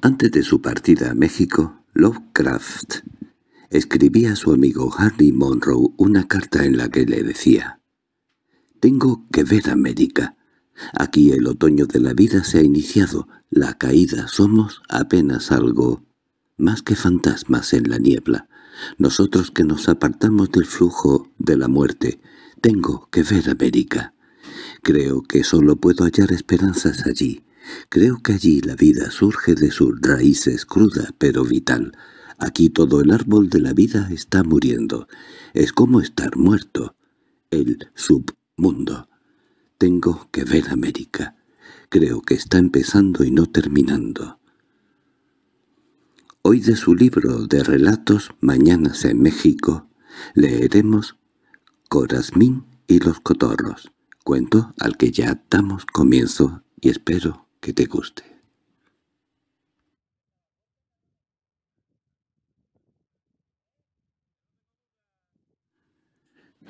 Antes de su partida a México, Lovecraft escribía a su amigo Harry Monroe una carta en la que le decía «Tengo que ver América. Aquí el otoño de la vida se ha iniciado, la caída somos apenas algo más que fantasmas en la niebla. Nosotros que nos apartamos del flujo de la muerte, tengo que ver América. Creo que solo puedo hallar esperanzas allí, Creo que allí la vida surge de sus raíces cruda pero vital. Aquí todo el árbol de la vida está muriendo. Es como estar muerto. El submundo. Tengo que ver América. Creo que está empezando y no terminando. Hoy de su libro de relatos Mañanas en México leeremos Corazmín y los cotorros, cuento al que ya damos comienzo y espero que te guste.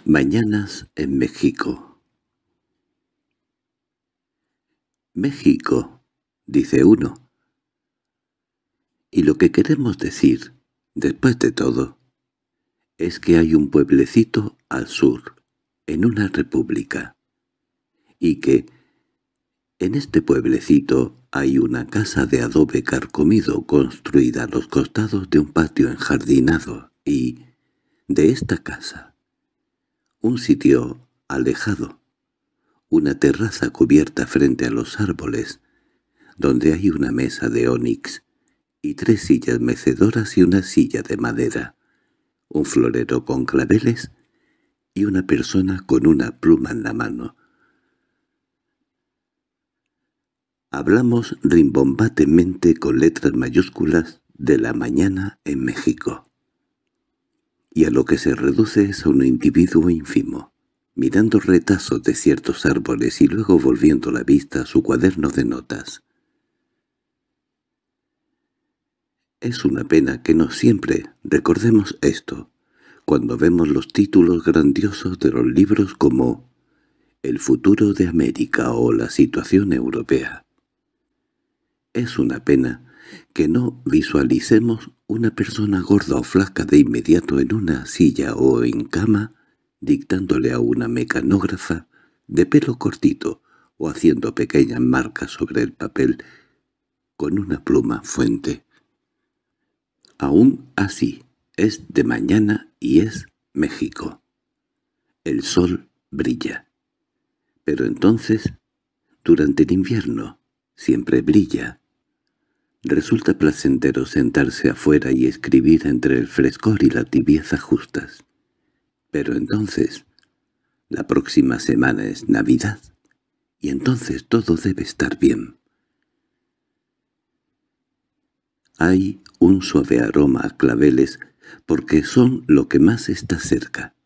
Mañanas en México México, dice uno. Y lo que queremos decir, después de todo, es que hay un pueblecito al sur, en una república, y que, en este pueblecito hay una casa de adobe carcomido construida a los costados de un patio enjardinado y, de esta casa, un sitio alejado, una terraza cubierta frente a los árboles, donde hay una mesa de ónix y tres sillas mecedoras y una silla de madera, un florero con claveles y una persona con una pluma en la mano, Hablamos rimbombatemente con letras mayúsculas de la mañana en México. Y a lo que se reduce es a un individuo ínfimo, mirando retazos de ciertos árboles y luego volviendo la vista a su cuaderno de notas. Es una pena que no siempre recordemos esto, cuando vemos los títulos grandiosos de los libros como «El futuro de América» o «La situación europea». Es una pena que no visualicemos una persona gorda o flaca de inmediato en una silla o en cama, dictándole a una mecanógrafa de pelo cortito o haciendo pequeñas marcas sobre el papel con una pluma fuente. Aún así, es de mañana y es México. El sol brilla. Pero entonces, durante el invierno, siempre brilla. Resulta placentero sentarse afuera y escribir entre el frescor y la tibieza justas. Pero entonces, la próxima semana es Navidad, y entonces todo debe estar bien. Hay un suave aroma a claveles, porque son lo que más está cerca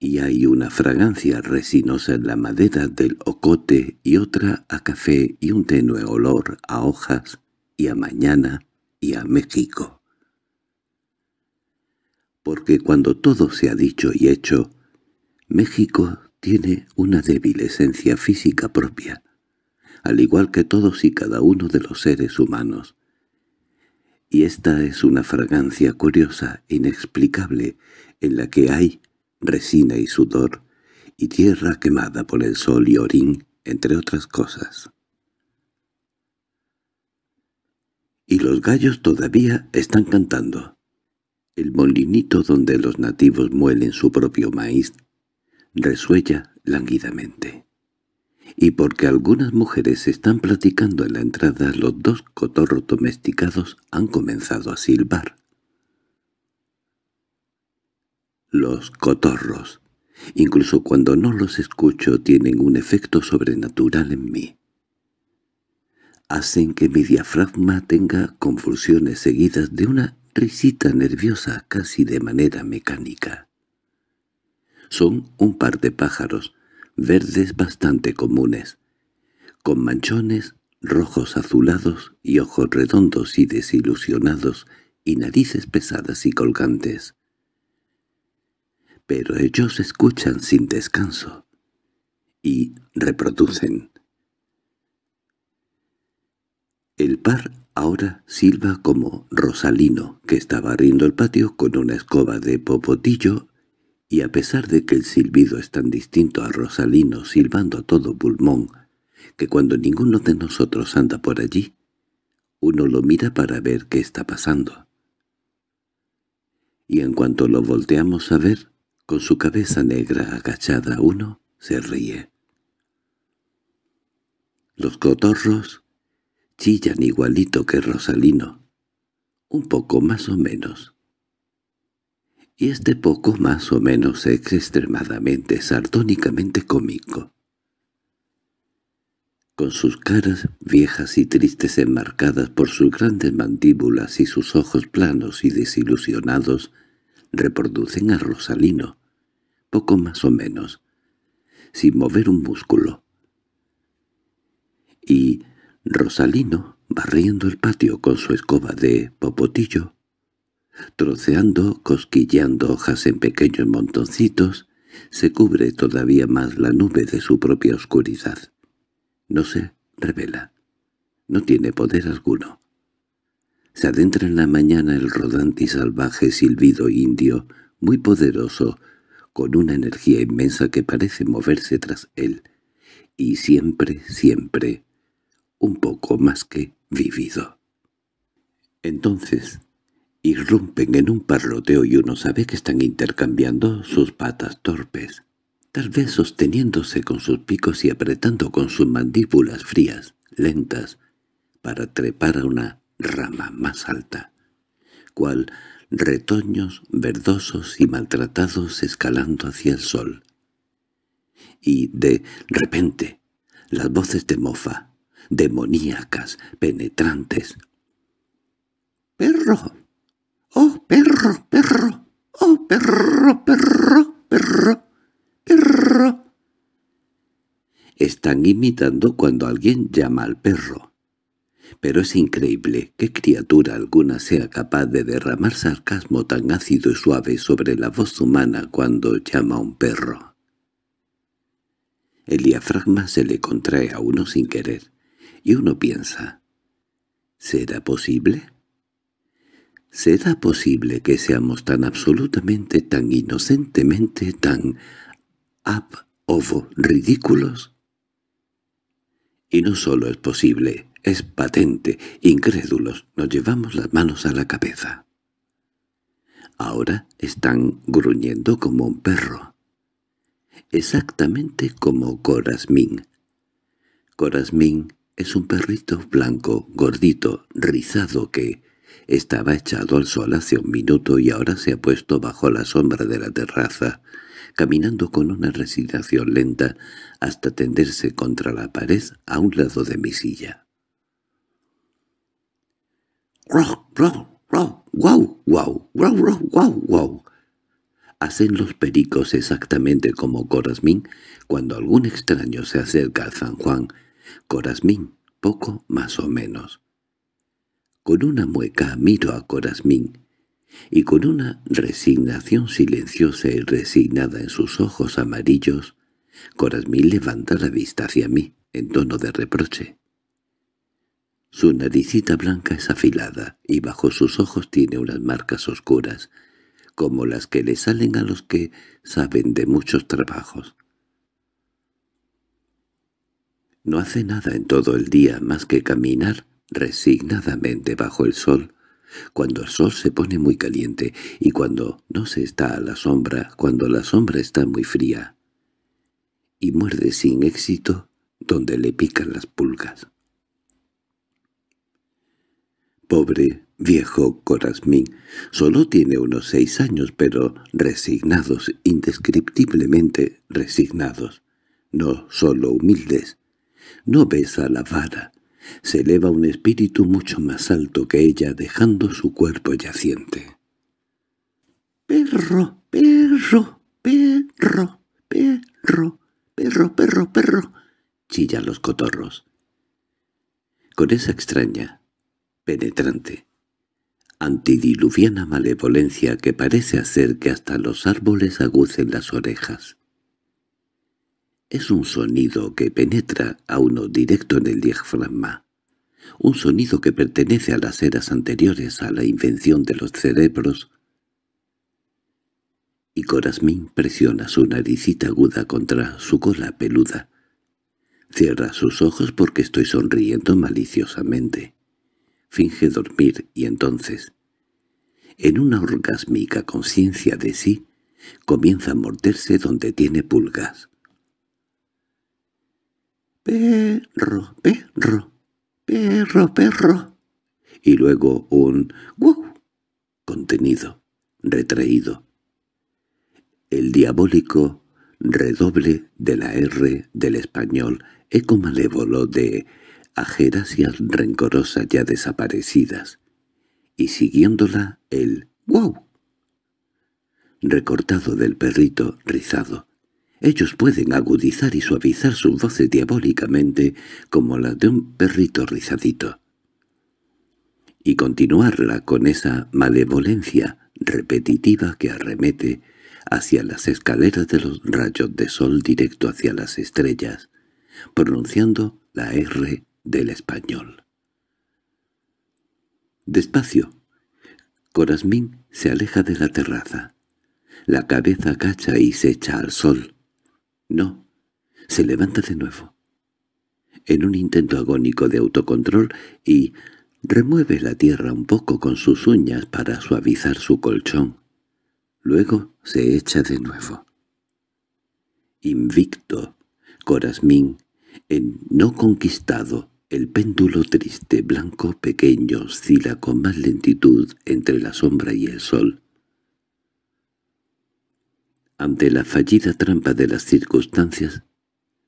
y hay una fragancia resinosa en la madera del ocote y otra a café y un tenue olor a hojas y a mañana y a México. Porque cuando todo se ha dicho y hecho, México tiene una débil esencia física propia, al igual que todos y cada uno de los seres humanos. Y esta es una fragancia curiosa, inexplicable, en la que hay resina y sudor, y tierra quemada por el sol y orín, entre otras cosas. Y los gallos todavía están cantando. El molinito donde los nativos muelen su propio maíz resuella lánguidamente. Y porque algunas mujeres están platicando en la entrada, los dos cotorros domesticados han comenzado a silbar. Los cotorros, incluso cuando no los escucho, tienen un efecto sobrenatural en mí. Hacen que mi diafragma tenga convulsiones seguidas de una risita nerviosa casi de manera mecánica. Son un par de pájaros, verdes bastante comunes, con manchones rojos azulados y ojos redondos y desilusionados y narices pesadas y colgantes pero ellos escuchan sin descanso y reproducen. El par ahora silba como Rosalino, que estaba barriendo el patio con una escoba de popotillo, y a pesar de que el silbido es tan distinto a Rosalino silbando a todo pulmón, que cuando ninguno de nosotros anda por allí, uno lo mira para ver qué está pasando. Y en cuanto lo volteamos a ver, con su cabeza negra agachada uno se ríe. Los cotorros chillan igualito que Rosalino, un poco más o menos. Y este poco más o menos es extremadamente sardónicamente cómico. Con sus caras viejas y tristes enmarcadas por sus grandes mandíbulas y sus ojos planos y desilusionados, reproducen a Rosalino, poco más o menos, sin mover un músculo. Y Rosalino, barriendo el patio con su escoba de popotillo, troceando, cosquilleando hojas en pequeños montoncitos, se cubre todavía más la nube de su propia oscuridad. No se revela. No tiene poder alguno. Se adentra en la mañana el rodante y salvaje silbido indio, muy poderoso, con una energía inmensa que parece moverse tras él, y siempre, siempre, un poco más que vivido. Entonces, irrumpen en un parloteo y uno sabe que están intercambiando sus patas torpes, tal vez sosteniéndose con sus picos y apretando con sus mandíbulas frías, lentas, para trepar a una rama más alta, cual retoños verdosos y maltratados escalando hacia el sol. Y de repente, las voces de mofa, demoníacas, penetrantes. —¡Perro! ¡Oh, perro, perro! ¡Oh, perro, perro, perro, perro! Están imitando cuando alguien llama al perro. Pero es increíble qué criatura alguna sea capaz de derramar sarcasmo tan ácido y suave sobre la voz humana cuando llama a un perro. El diafragma se le contrae a uno sin querer, y uno piensa, ¿será posible? ¿Será posible que seamos tan absolutamente, tan inocentemente, tan ab ovo ridículos? Y no solo es posible, es patente. Incrédulos, nos llevamos las manos a la cabeza. Ahora están gruñendo como un perro. Exactamente como Corazmín. Corazmín es un perrito blanco, gordito, rizado que estaba echado al sol hace un minuto y ahora se ha puesto bajo la sombra de la terraza caminando con una resignación lenta hasta tenderse contra la pared a un lado de mi silla. —¡Row, guau! guau Hacen los pericos exactamente como Corazmín cuando algún extraño se acerca a San Juan. Corazmín, poco más o menos. Con una mueca miro a Corazmín y con una resignación silenciosa y resignada en sus ojos amarillos, Corazmín levanta la vista hacia mí, en tono de reproche. Su naricita blanca es afilada, y bajo sus ojos tiene unas marcas oscuras, como las que le salen a los que saben de muchos trabajos. No hace nada en todo el día más que caminar resignadamente bajo el sol, cuando el sol se pone muy caliente y cuando no se está a la sombra, cuando la sombra está muy fría. Y muerde sin éxito donde le pican las pulgas. Pobre viejo Corazmín, solo tiene unos seis años, pero resignados, indescriptiblemente resignados, no solo humildes. No besa la vara, se eleva un espíritu mucho más alto que ella dejando su cuerpo yaciente. —¡Perro, perro, perro, perro, perro, perro, perro! —chillan los cotorros. Con esa extraña, penetrante, antidiluviana malevolencia que parece hacer que hasta los árboles agucen las orejas. Es un sonido que penetra a uno directo en el diafragma, un sonido que pertenece a las eras anteriores a la invención de los cerebros, y Corazmín presiona su naricita aguda contra su cola peluda. Cierra sus ojos porque estoy sonriendo maliciosamente. Finge dormir y entonces, en una orgásmica conciencia de sí, comienza a morderse donde tiene pulgas perro, perro, perro, perro, y luego un wow contenido, retraído. El diabólico redoble de la R del español, eco malévolo de ajeracias rencorosas ya desaparecidas, y siguiéndola el wow recortado del perrito rizado, ellos pueden agudizar y suavizar sus voces diabólicamente como la de un perrito rizadito. Y continuarla con esa malevolencia repetitiva que arremete hacia las escaleras de los rayos de sol directo hacia las estrellas, pronunciando la R del español. Despacio, Corazmín se aleja de la terraza. La cabeza agacha y se echa al sol. No. Se levanta de nuevo. En un intento agónico de autocontrol y remueve la tierra un poco con sus uñas para suavizar su colchón. Luego se echa de nuevo. Invicto, Corazmín, en no conquistado, el péndulo triste blanco pequeño oscila con más lentitud entre la sombra y el sol. Ante la fallida trampa de las circunstancias,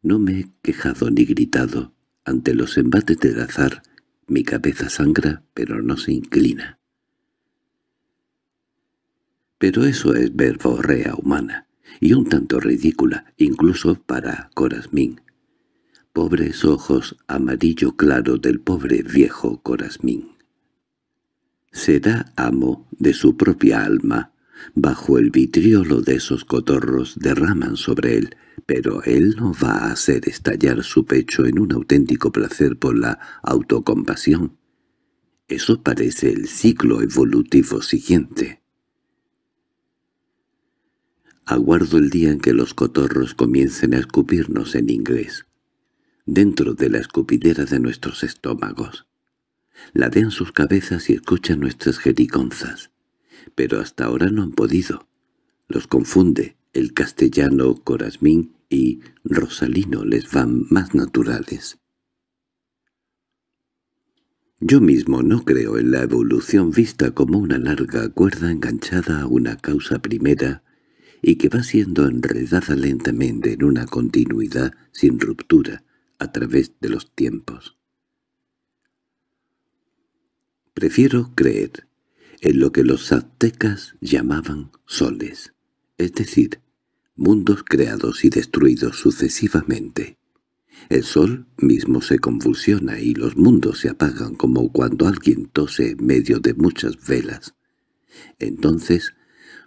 no me he quejado ni gritado. Ante los embates del azar, mi cabeza sangra, pero no se inclina. Pero eso es verborrea humana, y un tanto ridícula, incluso para Corazmín. Pobres ojos amarillo claro del pobre viejo Corazmín. Será amo de su propia alma bajo el vitriolo de esos cotorros derraman sobre él, pero él no va a hacer estallar su pecho en un auténtico placer por la autocompasión. Eso parece el ciclo evolutivo siguiente. Aguardo el día en que los cotorros comiencen a escupirnos en inglés, dentro de la escupidera de nuestros estómagos. Ladean sus cabezas y escuchan nuestras jericonzas pero hasta ahora no han podido. Los confunde el castellano Corazmín y Rosalino les van más naturales. Yo mismo no creo en la evolución vista como una larga cuerda enganchada a una causa primera y que va siendo enredada lentamente en una continuidad sin ruptura a través de los tiempos. Prefiero creer en lo que los aztecas llamaban soles, es decir, mundos creados y destruidos sucesivamente. El sol mismo se convulsiona y los mundos se apagan como cuando alguien tose en medio de muchas velas. Entonces,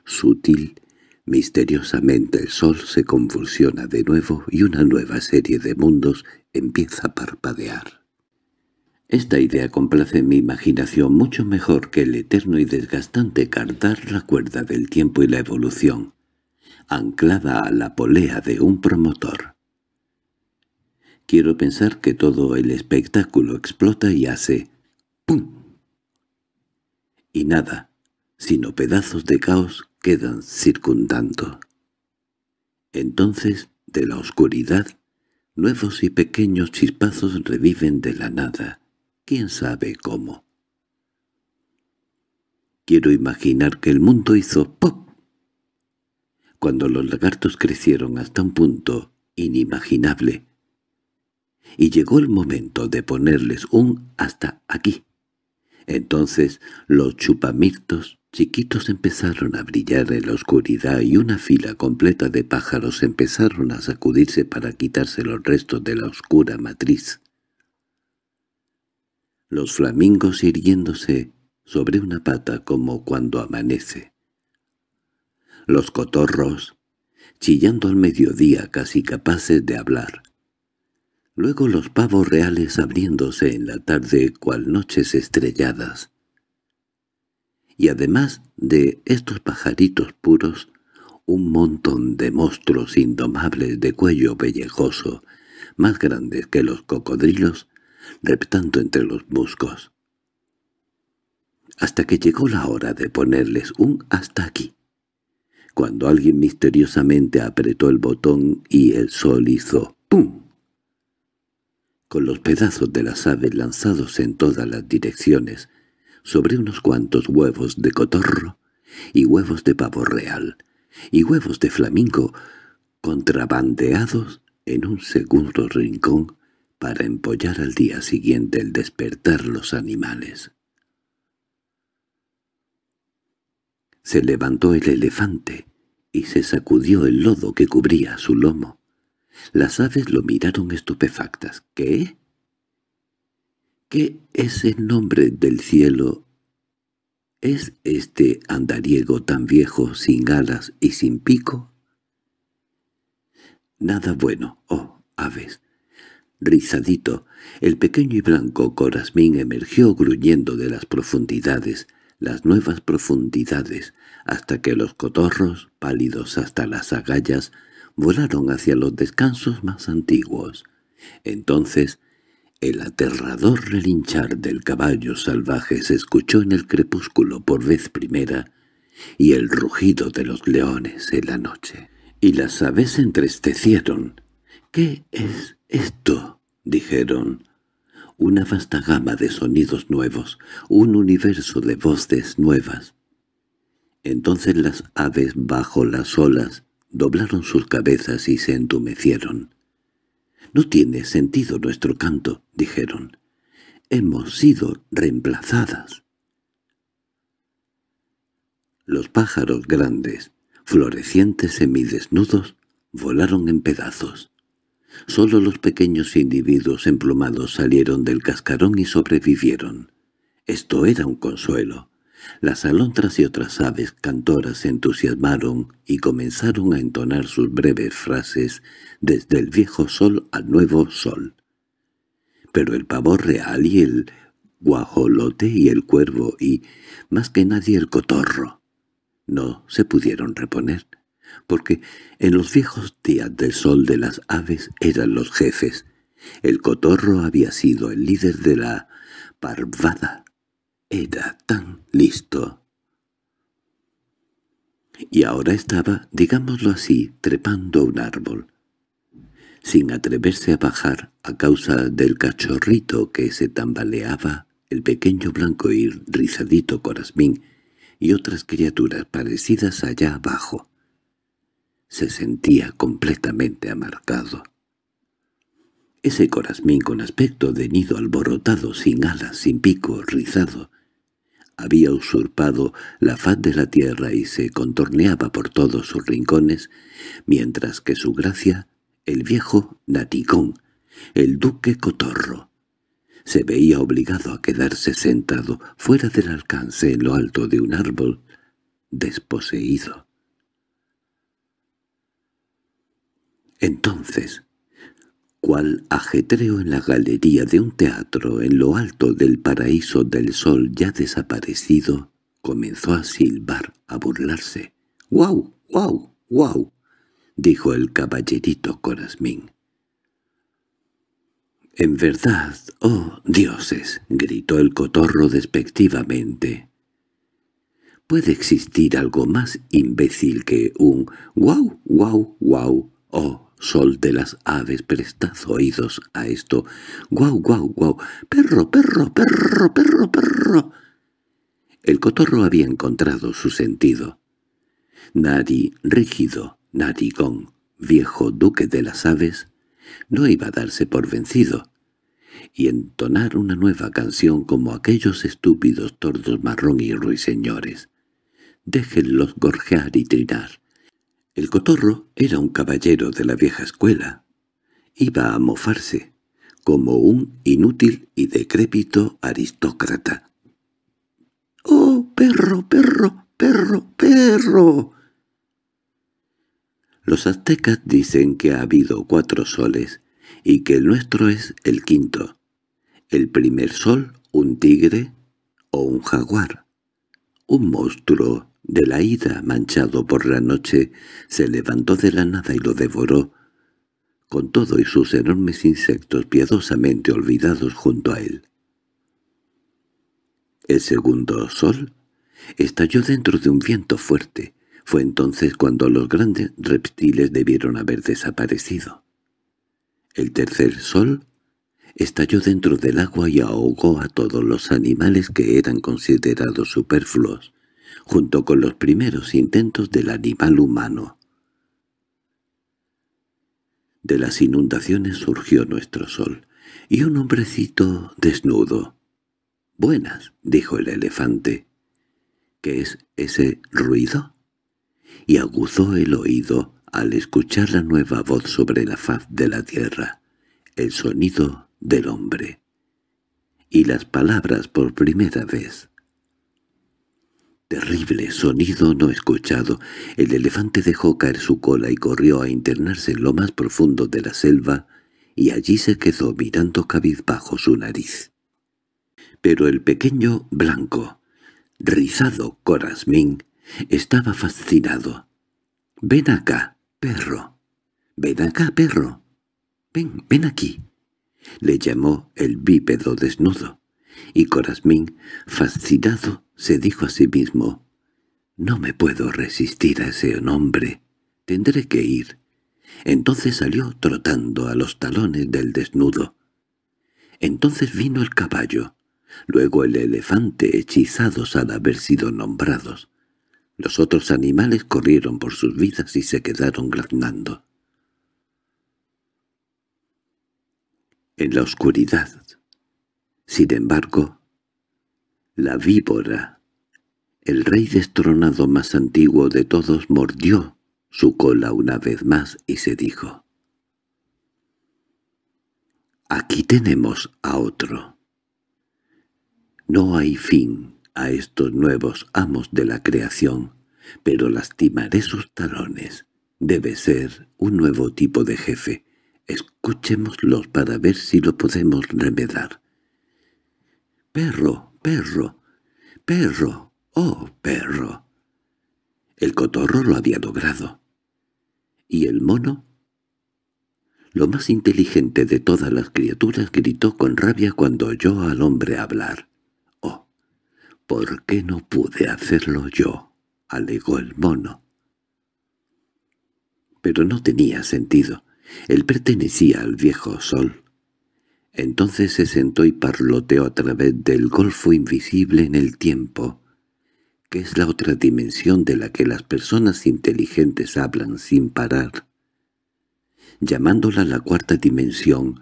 sutil, misteriosamente el sol se convulsiona de nuevo y una nueva serie de mundos empieza a parpadear. Esta idea complace mi imaginación mucho mejor que el eterno y desgastante cardar la cuerda del tiempo y la evolución, anclada a la polea de un promotor. Quiero pensar que todo el espectáculo explota y hace ¡pum! Y nada, sino pedazos de caos quedan circundando. Entonces, de la oscuridad, nuevos y pequeños chispazos reviven de la nada, quién sabe cómo. Quiero imaginar que el mundo hizo ¡pop! cuando los lagartos crecieron hasta un punto inimaginable. Y llegó el momento de ponerles un hasta aquí. Entonces los chupamirtos chiquitos empezaron a brillar en la oscuridad y una fila completa de pájaros empezaron a sacudirse para quitarse los restos de la oscura matriz los flamingos irguiéndose sobre una pata como cuando amanece. Los cotorros, chillando al mediodía casi capaces de hablar. Luego los pavos reales abriéndose en la tarde cual noches estrelladas. Y además de estos pajaritos puros, un montón de monstruos indomables de cuello pellejoso, más grandes que los cocodrilos, reptando entre los musgos. Hasta que llegó la hora de ponerles un hasta aquí. Cuando alguien misteriosamente apretó el botón y el sol hizo ¡pum! Con los pedazos de las aves lanzados en todas las direcciones, sobre unos cuantos huevos de cotorro y huevos de pavo real y huevos de flamenco contrabandeados en un segundo rincón para empollar al día siguiente el despertar los animales. Se levantó el elefante y se sacudió el lodo que cubría su lomo. Las aves lo miraron estupefactas. ¿Qué? ¿Qué es el nombre del cielo? ¿Es este andariego tan viejo, sin alas y sin pico? Nada bueno, oh aves, Rizadito, el pequeño y blanco corazmín emergió gruñendo de las profundidades, las nuevas profundidades, hasta que los cotorros, pálidos hasta las agallas, volaron hacia los descansos más antiguos. Entonces, el aterrador relinchar del caballo salvaje se escuchó en el crepúsculo por vez primera, y el rugido de los leones en la noche. Y las aves entristecieron. —¿Qué es esto? dijeron, una vasta gama de sonidos nuevos, un universo de voces nuevas. Entonces las aves bajo las olas doblaron sus cabezas y se entumecieron. «No tiene sentido nuestro canto», dijeron. «Hemos sido reemplazadas». Los pájaros grandes, florecientes semidesnudos, volaron en pedazos. Solo los pequeños individuos emplumados salieron del cascarón y sobrevivieron. Esto era un consuelo. Las alondras y otras aves cantoras se entusiasmaron y comenzaron a entonar sus breves frases desde el viejo sol al nuevo sol. Pero el pavor real y el guajolote y el cuervo y, más que nadie, el cotorro, no se pudieron reponer porque en los viejos días del sol de las aves eran los jefes. El cotorro había sido el líder de la parvada. Era tan listo. Y ahora estaba, digámoslo así, trepando un árbol, sin atreverse a bajar a causa del cachorrito que se tambaleaba, el pequeño blanco y rizadito corazmín, y otras criaturas parecidas allá abajo se sentía completamente amarcado. Ese corazmín con aspecto de nido alborotado, sin alas, sin pico, rizado, había usurpado la faz de la tierra y se contorneaba por todos sus rincones, mientras que su gracia, el viejo Naticón, el duque Cotorro, se veía obligado a quedarse sentado fuera del alcance en lo alto de un árbol, desposeído. Entonces, cual ajetreo en la galería de un teatro en lo alto del paraíso del sol ya desaparecido, comenzó a silbar, a burlarse. «¡Guau, guau, guau!» dijo el caballerito Corazmín. «En verdad, oh dioses», gritó el cotorro despectivamente. «¿Puede existir algo más imbécil que un guau, guau, guau, oh Sol de las aves, prestad oídos a esto. ¡Guau, guau, guau! ¡Perro, perro, perro, perro, perro! El cotorro había encontrado su sentido. Nari rígido, narigón, viejo duque de las aves, no iba a darse por vencido, y entonar una nueva canción como aquellos estúpidos tordos marrón y ruiseñores. Déjenlos gorjear y trinar. El cotorro era un caballero de la vieja escuela. Iba a mofarse, como un inútil y decrépito aristócrata. —¡Oh, perro, perro, perro, perro! Los aztecas dicen que ha habido cuatro soles y que el nuestro es el quinto. El primer sol, un tigre o un jaguar. Un monstruo de la ira manchado por la noche, se levantó de la nada y lo devoró, con todo y sus enormes insectos piadosamente olvidados junto a él. El segundo sol estalló dentro de un viento fuerte. Fue entonces cuando los grandes reptiles debieron haber desaparecido. El tercer sol estalló dentro del agua y ahogó a todos los animales que eran considerados superfluos junto con los primeros intentos del animal humano. De las inundaciones surgió nuestro sol, y un hombrecito desnudo. «Buenas», dijo el elefante. «¿Qué es ese ruido?» Y aguzó el oído al escuchar la nueva voz sobre la faz de la tierra, el sonido del hombre. Y las palabras por primera vez. Terrible sonido no escuchado. El elefante dejó caer su cola y corrió a internarse en lo más profundo de la selva, y allí se quedó mirando cabizbajo su nariz. Pero el pequeño blanco, rizado Corazmín, estaba fascinado. «Ven acá, perro. Ven acá, perro. Ven, ven aquí», le llamó el bípedo desnudo y Corazmín, fascinado, se dijo a sí mismo, «No me puedo resistir a ese nombre, tendré que ir». Entonces salió trotando a los talones del desnudo. Entonces vino el caballo, luego el elefante hechizados al haber sido nombrados. Los otros animales corrieron por sus vidas y se quedaron graznando. En la oscuridad, sin embargo, la víbora, el rey destronado más antiguo de todos, mordió su cola una vez más y se dijo. Aquí tenemos a otro. No hay fin a estos nuevos amos de la creación, pero lastimaré sus talones. Debe ser un nuevo tipo de jefe. Escuchémoslos para ver si lo podemos remedar. «Perro, perro, perro, oh, perro». El cotorro lo había logrado. ¿Y el mono? Lo más inteligente de todas las criaturas gritó con rabia cuando oyó al hombre hablar. «Oh, ¿por qué no pude hacerlo yo?» alegó el mono. Pero no tenía sentido. Él pertenecía al viejo sol. Entonces se sentó y parloteó a través del golfo invisible en el tiempo, que es la otra dimensión de la que las personas inteligentes hablan sin parar, llamándola la cuarta dimensión,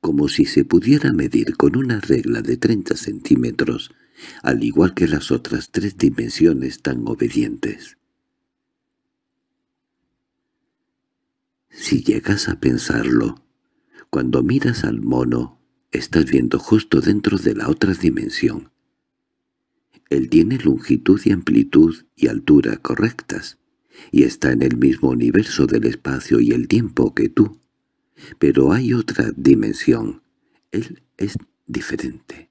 como si se pudiera medir con una regla de 30 centímetros, al igual que las otras tres dimensiones tan obedientes. Si llegas a pensarlo, cuando miras al mono, estás viendo justo dentro de la otra dimensión. Él tiene longitud y amplitud y altura correctas, y está en el mismo universo del espacio y el tiempo que tú. Pero hay otra dimensión. Él es diferente.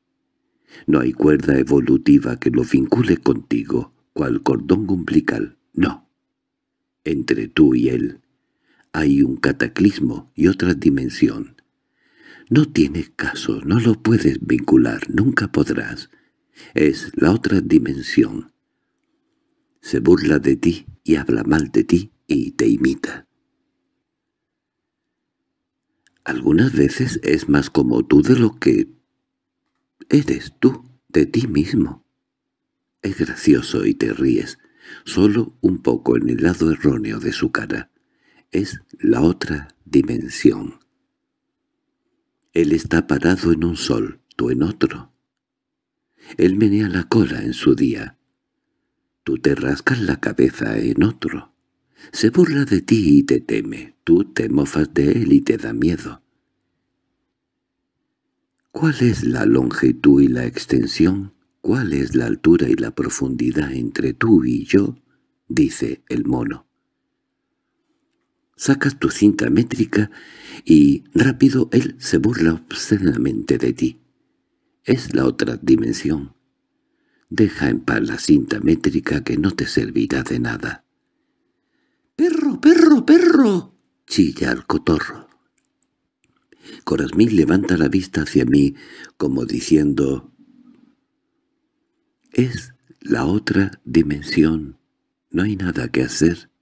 No hay cuerda evolutiva que lo vincule contigo, cual cordón umbilical, no. Entre tú y él hay un cataclismo y otra dimensión. No tienes caso, no lo puedes vincular, nunca podrás. Es la otra dimensión. Se burla de ti y habla mal de ti y te imita. Algunas veces es más como tú de lo que eres tú, de ti mismo. Es gracioso y te ríes, solo un poco en el lado erróneo de su cara es la otra dimensión. Él está parado en un sol, tú en otro. Él menea la cola en su día. Tú te rascas la cabeza en otro. Se burla de ti y te teme. Tú te mofas de él y te da miedo. ¿Cuál es la longitud y la extensión? ¿Cuál es la altura y la profundidad entre tú y yo? dice el mono sacas tu cinta métrica y rápido él se burla obscenamente de ti. Es la otra dimensión. Deja en paz la cinta métrica que no te servirá de nada. —¡Perro, perro, perro! —chilla el cotorro. Corazmín levanta la vista hacia mí como diciendo «Es la otra dimensión. No hay nada que hacer»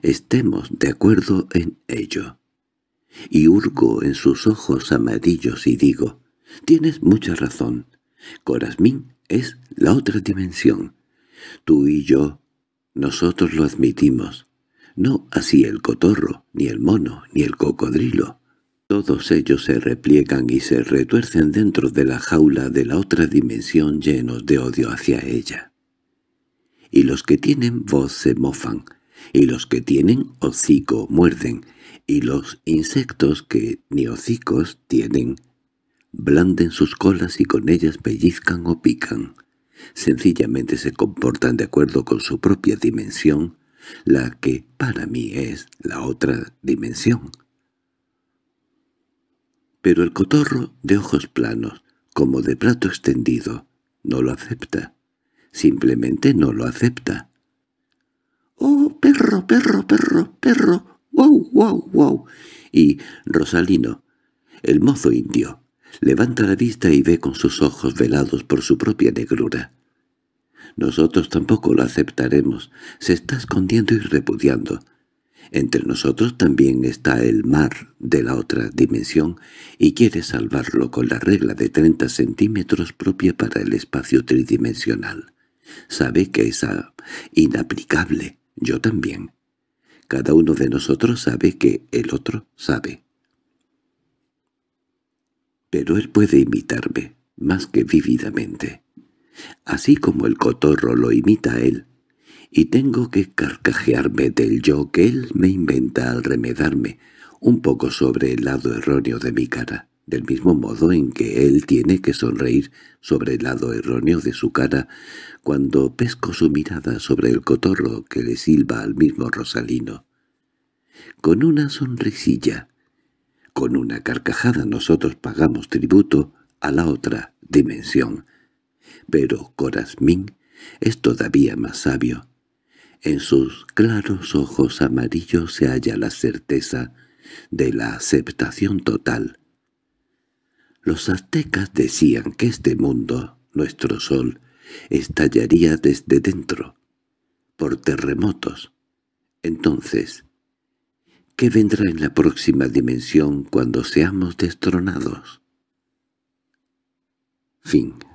estemos de acuerdo en ello. Y hurgo en sus ojos amarillos y digo, «Tienes mucha razón. Corazmín es la otra dimensión. Tú y yo, nosotros lo admitimos. No así el cotorro, ni el mono, ni el cocodrilo. Todos ellos se repliegan y se retuercen dentro de la jaula de la otra dimensión llenos de odio hacia ella. Y los que tienen voz se mofan» y los que tienen hocico muerden, y los insectos que ni hocicos tienen blanden sus colas y con ellas pellizcan o pican. Sencillamente se comportan de acuerdo con su propia dimensión, la que para mí es la otra dimensión. Pero el cotorro de ojos planos, como de plato extendido, no lo acepta. Simplemente no lo acepta perro, perro, perro, wow, wow, wow. Y Rosalino, el mozo indio, levanta la vista y ve con sus ojos velados por su propia negrura. Nosotros tampoco lo aceptaremos, se está escondiendo y repudiando. Entre nosotros también está el mar de la otra dimensión y quiere salvarlo con la regla de 30 centímetros propia para el espacio tridimensional. Sabe que es inaplicable, yo también. Cada uno de nosotros sabe que el otro sabe. Pero él puede imitarme, más que vívidamente. Así como el cotorro lo imita a él, y tengo que carcajearme del yo que él me inventa al remedarme un poco sobre el lado erróneo de mi cara del mismo modo en que él tiene que sonreír sobre el lado erróneo de su cara cuando pesco su mirada sobre el cotorro que le silba al mismo Rosalino. Con una sonrisilla, con una carcajada nosotros pagamos tributo a la otra dimensión. Pero Corazmín es todavía más sabio. En sus claros ojos amarillos se halla la certeza de la aceptación total los aztecas decían que este mundo, nuestro sol, estallaría desde dentro, por terremotos. Entonces, ¿qué vendrá en la próxima dimensión cuando seamos destronados? Fin